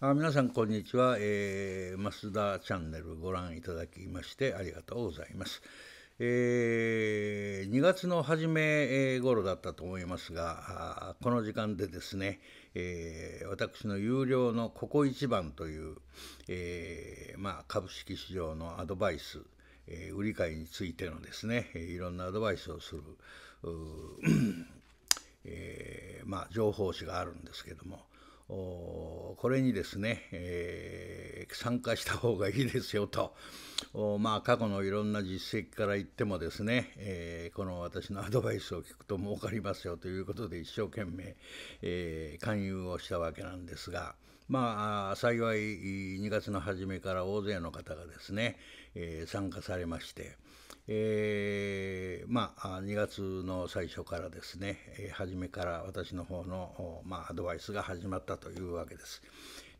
あ皆さんこんにちは、えー、増田チャンネルご覧いただきましてありがとうございます。えー、2月の初め頃だったと思いますがこの時間でですね、えー、私の有料の「ここ一番」という、えーまあ、株式市場のアドバイス、えー、売り買いについてのですねいろんなアドバイスをする、えーまあ、情報誌があるんですけども、これにですね、えー、参加した方がいいですよと、まあ、過去のいろんな実績から言ってもですね、えー、この私のアドバイスを聞くと儲かりますよということで一生懸命、えー、勧誘をしたわけなんですが。まあ、幸い2月の初めから大勢の方がですね、えー、参加されまして、えー、まあ2月の最初からですね、えー、初めから私の方の、まあ、アドバイスが始まったというわけです。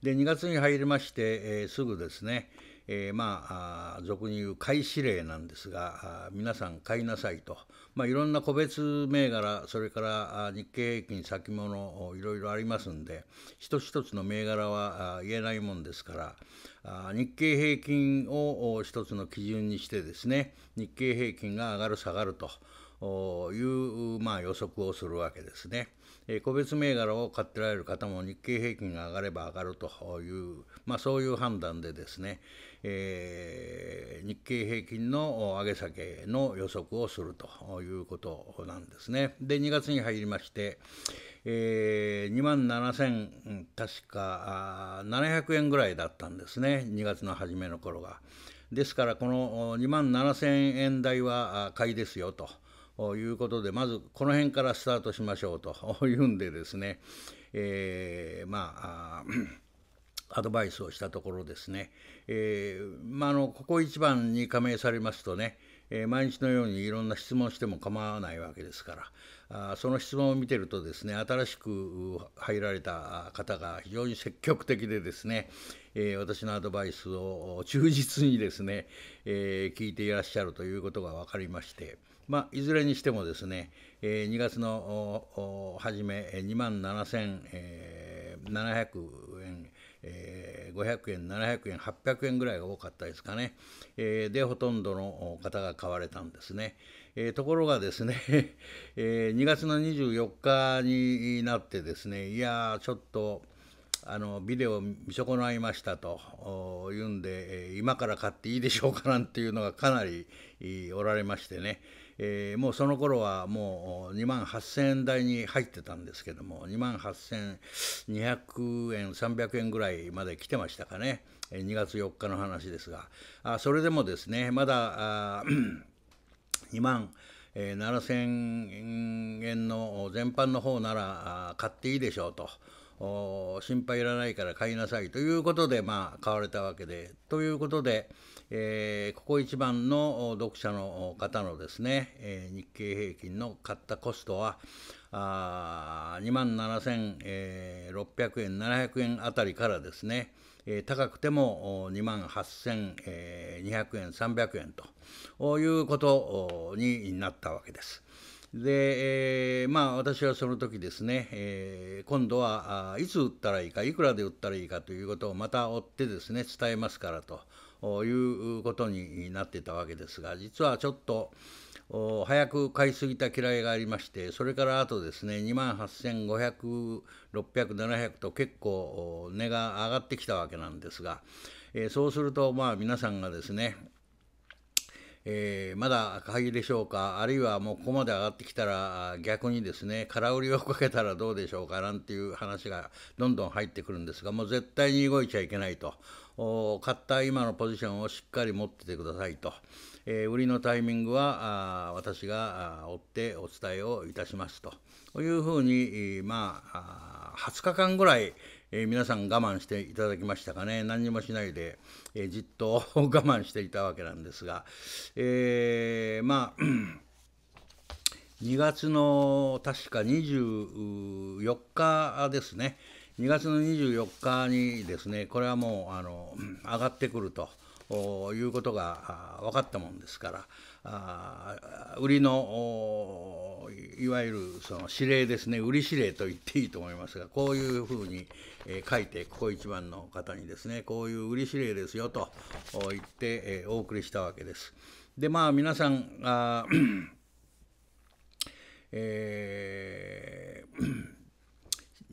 で2月に入りまして、えー、すぐですね、えー、まあ俗に言う買い指令なんですが皆さん買いなさいと、まあ、いろんな個別銘柄それから日経平均先物いろいろありますんで一つ一つの銘柄は言えないもんですから日経平均を一つの基準にしてですね日経平均が上がる下がるという、まあ、予測をするわけですね。え個別銘柄を買ってられる方も日経平均が上がれば上がるという、まあ、そういう判断でですね、えー、日経平均の上げ下げの予測をするということなんですね。で2月に入りまして、えー、2万7000確か700円ぐらいだったんですね2月の初めの頃が。ですからこの2万7000円台は買いですよと。いうことでまずこの辺からスタートしましょうと いうんでですね、えー、まあ アドバイスをしたところですね、えー、まあ、あのここ一番に加盟されますとね、えー、毎日のようにいろんな質問しても構わないわけですからあその質問を見てるとですね新しく入られた方が非常に積極的でですね、えー、私のアドバイスを忠実にですね、え聞いていらっしゃるということが分かりまして。まあ、いずれにしてもですね、えー、2月の初め2万7700、円、えー、500円700円800円ぐらいが多かったですかね、えー、でほとんどの方が買われたんですね、えー、ところがですね、えー、2月の24日になってですねいやちょっとあのビデオ見損ないましたと言うんで、今から買っていいでしょうかなんていうのがかなりおられましてね、えー、もうその頃はもう2万8,000円台に入ってたんですけども2万8,200円300円ぐらいまで来てましたかね2月4日の話ですがあそれでもですねまだあ2 万7,000円の全般の方なら買っていいでしょうと。心配いらないから買いなさいということで、まあ、買われたわけで。ということで、えー、ここ一番の読者の方のですね、えー、日経平均の買ったコストは2万7600円700円あたりからですね、えー、高くても2万8200円300円ということになったわけです。で、えー、まあ私はその時ですね、えー、今度はいつ売ったらいいかいくらで売ったらいいかということをまた追ってですね伝えますからと。いうことになってたわけですが実はちょっと早く買いすぎた嫌いがありましてそれからあとですね2万8500600と結構値が上がってきたわけなんですが、えー、そうするとまあ皆さんがですねえー、まだ赤木でしょうか、あるいはもうここまで上がってきたら、逆にですね、空売りをかけたらどうでしょうかなんていう話がどんどん入ってくるんですが、もう絶対に動いちゃいけないと、買った今のポジションをしっかり持っててくださいと、えー、売りのタイミングは私が追ってお伝えをいたしますというふうに、まあ、20日間ぐらい、えー、皆さん我慢していただきましたかね何にもしないで、えー、じっと我慢していたわけなんですが、えー、まあ2月の確か24日ですね2月の24日にですねこれはもうあの上がってくると。いうことが分かったもんですから売りのいわゆるその指令ですね売り指令と言っていいと思いますがこういうふうに、書いてここ一番の方にですねこういう売り指令ですよと言って、お送りしたわけです。でまあ皆さんあえー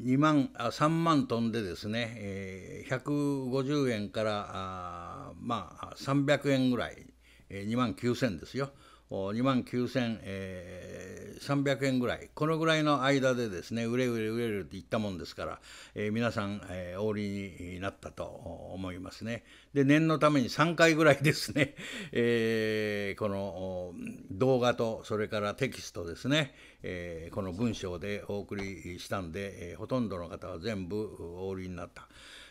2万3万飛んでですね、150円からまあ、300円ぐらい、えー、2万9,000ですよ。2万9300、円ぐらい、このぐらいの間でですね、売れ売れ売れるって言ったもんですから、えー、皆さん、えー、お売りになったと思いますね。で、念のために3回ぐらいですね、えー、この動画と、それからテキストですね、えー、この文章でお送りしたんで、えー、ほとんどの方は全部お売りになっ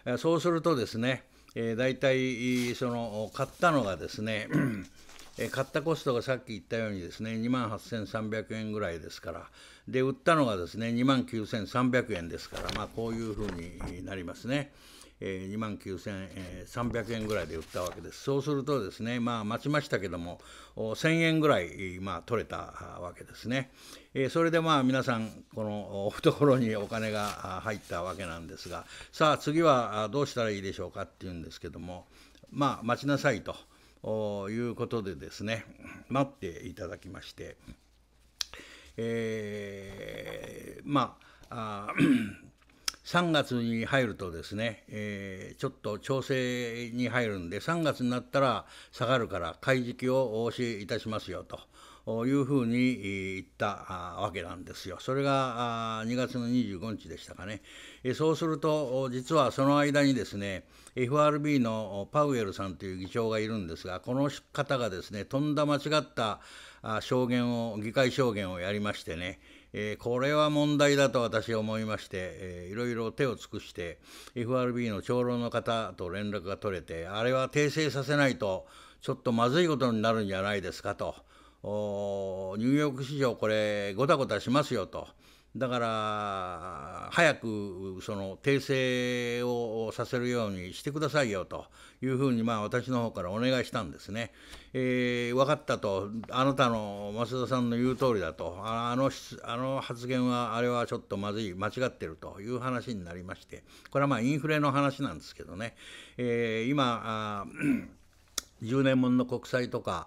た。そうするとですね、えー、大体その買ったのがですね、え買ったコストがさっき言ったようにですね2万8300円ぐらいですからで売ったのがですね2万9300円ですから、まあ、こういうふうになりますね。え2万9300円ぐらいで売ったわけですそうするとですねまあ待ちましたけども1000円ぐらい、まあ、取れたわけですね、えそれでまあ皆さんこの懐にお金が入ったわけなんですがさあ次はどうしたらいいでしょうかっていうんですけどもまあ待ちなさいと。いうことでですね待っていただきまして、えー、まああ3月に入るとですね、えー、ちょっと調整に入るんで3月になったら下がるから買い時期をお教えいたしますよというふうに言ったわけなんですよ。それが2月の25日でしたかね。そうすると実はその間にですね FRB のパウエルさんという議長がいるんですがこの方がですねとんだ間違った証言を議会証言をやりましてねえー、これは問題だと私は思いまして、えー、いろいろ手を尽くして FRB の長老の方と連絡が取れてあれは訂正させないとちょっとまずいことになるんじゃないですかとニューヨーク市場これごたごたしますよと。だから早くその訂正をさせるようにしてくださいよというふうにまあ私の方からお願いしたんですね。えー、分かったとあなたの増田さんの言う通りだとあのあの発言はあれはちょっとまずい間違ってるという話になりましてこれはまあインフレの話なんですけどね、えー、今あ10年もの国債とか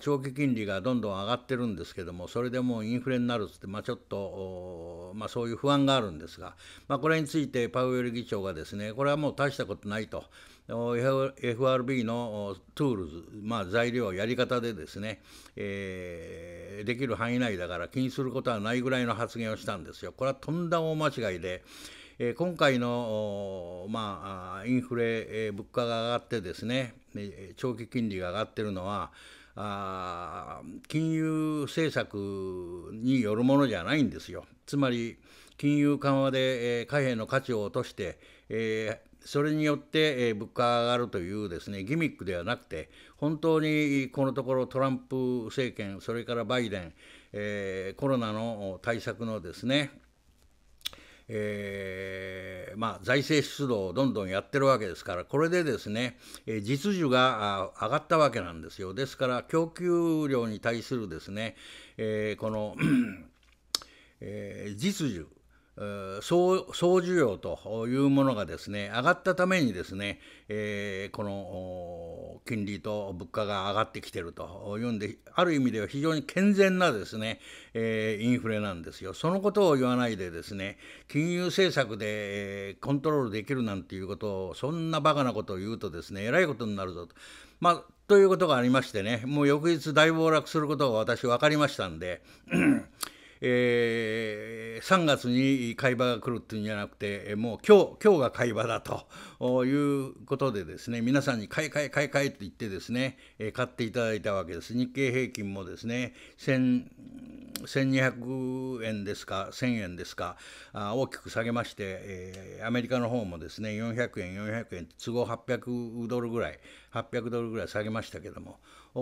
長期金利がどんどん上がってるんですけども、それでもうインフレになるっつって、まあ、ちょっと、まあ、そういう不安があるんですが、まあ、これについてパウエル議長がですね、これはもう大したことないと、FRB のトゥールズ、まあ、材料、やり方でですね、えー、できる範囲内だから気にすることはないぐらいの発言をしたんですよ。これはとんだ大間違いで、今回の、まあ、インフレ、物価が上がってですね長期金利が上がってるのはあ金融政策によるものじゃないんですよ。つまり金融緩和で、えー、貨幣の価値を落として、えー、それによって、え物価が上がるというですねギミックではなくて本当にこのところトランプ政権それからバイデン、えー、コロナの対策のですね、えー、まあ、財政出動をどんどんやってるわけですから、これでですね、えー、実需が上がったわけなんですよ。ですから、供給量に対するですね、えー、この えー、実需、総総需要というものがですね上がったためにですね、えー、この金利と物価が上がってきてるというんである意味では非常に健全なですね、えー、インフレなんですよそのことを言わないでですね金融政策でコントロールできるなんていうことをそんなバカなことを言うとですねえらいことになるぞと。まあ、ということがありましてねもう翌日大暴落することが私分かりましたんでえー、3月に会話が来るっていうんじゃなくてもう今日今日が会話だということでですね皆さんに買い買い買い買いと言ってですね、え買っていただいたわけです日経平均もですね1200円ですか1000円ですかあ大きく下げまして、えー、アメリカの方もですね400円400円都合800ドルぐらい800ドルぐらい下げましたけども、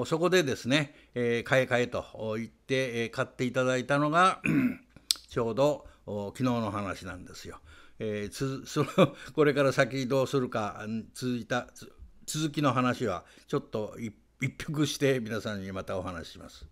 そこでですね、えー、買え買えと言って、えー、買っていただいたのが ちょうど昨日の話なんですよ。えー、つ そのこれから先どうするか続いた続きの話はちょっと一服して皆さんにまたお話しします。